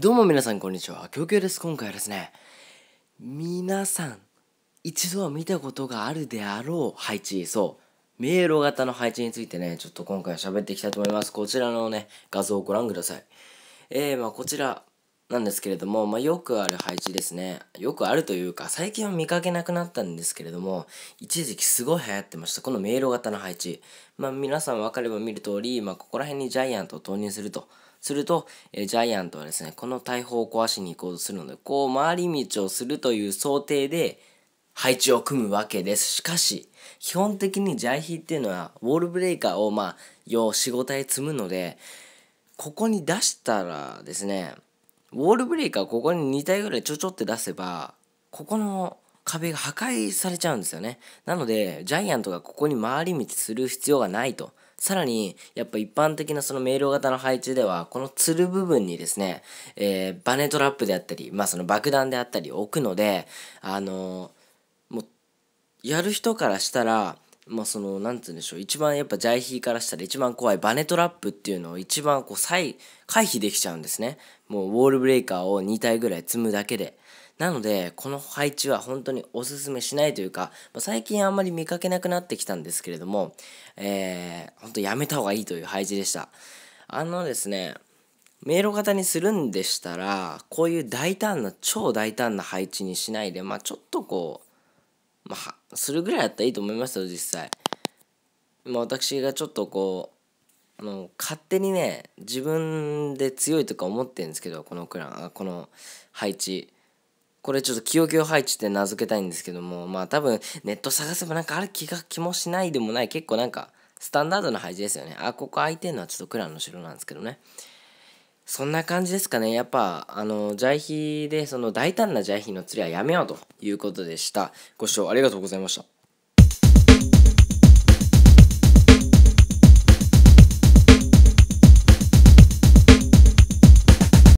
どうも皆さんこんにちは。きょです。今回はですね、皆さん一度は見たことがあるであろう配置、そう、迷路型の配置についてね、ちょっと今回は喋っていきたいと思います。こちらのね、画像をご覧ください。えー、まあこちら、なんですけれども、まあ、よくある配置ですね。よくあるというか、最近は見かけなくなったんですけれども、一時期すごい流行ってました。この迷路型の配置。まあ、皆さん分かれば見る通り、まあ、ここら辺にジャイアントを投入すると。すると、えー、ジャイアントはですね、この大砲を壊しに行こうとするので、こう回り道をするという想定で、配置を組むわけです。しかし、基本的にジャイヒっていうのは、ウォールブレイカーをまあ、4、5体積むので、ここに出したらですね、ウォールブレーカーここに2体ぐらいちょちょって出せばここの壁が破壊されちゃうんですよねなのでジャイアントがここに回り道する必要がないとさらにやっぱ一般的なその迷路型の配置ではこのつる部分にですね、えー、バネトラップであったり、まあ、その爆弾であったり置くのであのー、もうやる人からしたらまあそのなんて言うんでしょう一番やっぱジャイヒーからしたら一番怖いバネトラップっていうのを一番こう回避できちゃうんですねもうウォールブレイカーを2体ぐらい積むだけでなのでこの配置は本当におすすめしないというか、まあ、最近あんまり見かけなくなってきたんですけれどもえー、本当やめた方がいいという配置でしたあのですね迷路型にするんでしたらこういう大胆な超大胆な配置にしないでまあちょっとこうまあ、するぐらいだったらいいと思いますよ、実際。まあ、私がちょっとこう、あの、勝手にね、自分で強いとか思ってるんですけど、このクラン、あこの配置。これちょっとキヨキヨ配置って名付けたいんですけども、まあ多分ネット探せばなんかある気が気もしないでもない、結構なんかスタンダードな配置ですよね。あ、ここ空いてるのはちょっとクランの城なんですけどね。そんな感じですかね。やっぱ、あの、在ャで、その大胆な在ャの釣りはやめようということでした。ご視聴ありがとうございました。